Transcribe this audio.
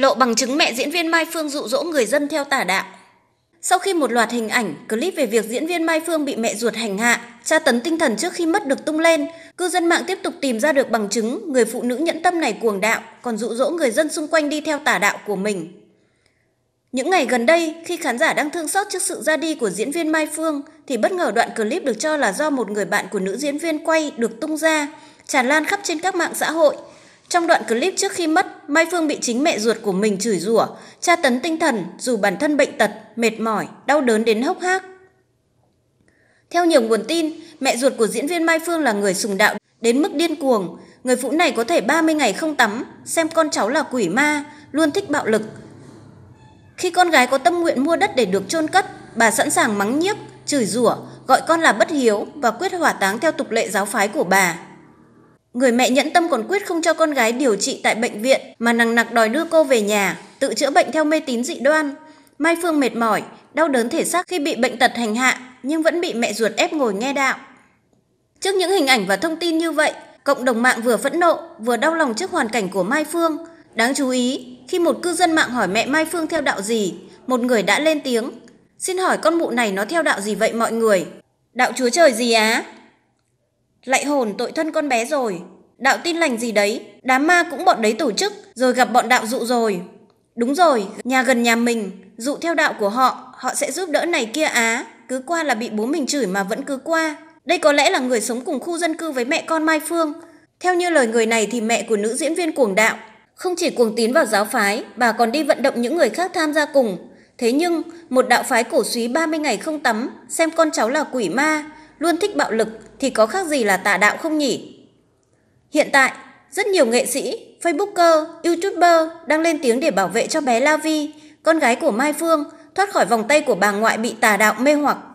Lộ bằng chứng mẹ diễn viên Mai Phương dụ dỗ người dân theo tà đạo. Sau khi một loạt hình ảnh, clip về việc diễn viên Mai Phương bị mẹ ruột hành hạ, tra tấn tinh thần trước khi mất được tung lên, cư dân mạng tiếp tục tìm ra được bằng chứng người phụ nữ nhẫn tâm này cuồng đạo, còn dụ dỗ người dân xung quanh đi theo tà đạo của mình. Những ngày gần đây, khi khán giả đang thương xót trước sự ra đi của diễn viên Mai Phương, thì bất ngờ đoạn clip được cho là do một người bạn của nữ diễn viên quay được tung ra, tràn lan khắp trên các mạng xã hội – trong đoạn clip trước khi mất, Mai Phương bị chính mẹ ruột của mình chửi rủa, tra tấn tinh thần dù bản thân bệnh tật, mệt mỏi, đau đớn đến hốc hác. Theo nhiều nguồn tin, mẹ ruột của diễn viên Mai Phương là người sùng đạo đến mức điên cuồng. Người phụ này có thể 30 ngày không tắm, xem con cháu là quỷ ma, luôn thích bạo lực. Khi con gái có tâm nguyện mua đất để được chôn cất, bà sẵn sàng mắng nhiếc, chửi rủa, gọi con là bất hiếu và quyết hỏa táng theo tục lệ giáo phái của bà. Người mẹ nhẫn tâm còn quyết không cho con gái điều trị tại bệnh viện mà nằng nặc đòi đưa cô về nhà, tự chữa bệnh theo mê tín dị đoan. Mai Phương mệt mỏi, đau đớn thể xác khi bị bệnh tật hành hạ nhưng vẫn bị mẹ ruột ép ngồi nghe đạo. Trước những hình ảnh và thông tin như vậy, cộng đồng mạng vừa phẫn nộ vừa đau lòng trước hoàn cảnh của Mai Phương. Đáng chú ý, khi một cư dân mạng hỏi mẹ Mai Phương theo đạo gì, một người đã lên tiếng. Xin hỏi con mụ này nó theo đạo gì vậy mọi người? Đạo Chúa Trời gì á? Lại hồn tội thân con bé rồi. Đạo tin lành gì đấy, đám ma cũng bọn đấy tổ chức, rồi gặp bọn đạo dụ rồi. Đúng rồi, nhà gần nhà mình, dụ theo đạo của họ, họ sẽ giúp đỡ này kia á. Cứ qua là bị bố mình chửi mà vẫn cứ qua. Đây có lẽ là người sống cùng khu dân cư với mẹ con Mai Phương. Theo như lời người này thì mẹ của nữ diễn viên cuồng đạo. Không chỉ cuồng tín vào giáo phái, bà còn đi vận động những người khác tham gia cùng. Thế nhưng, một đạo phái cổ suý 30 ngày không tắm, xem con cháu là quỷ ma, luôn thích bạo lực thì có khác gì là tà đạo không nhỉ? Hiện tại, rất nhiều nghệ sĩ, Facebooker, YouTuber đang lên tiếng để bảo vệ cho bé La Vi, con gái của Mai Phương, thoát khỏi vòng tay của bà ngoại bị tà đạo mê hoặc.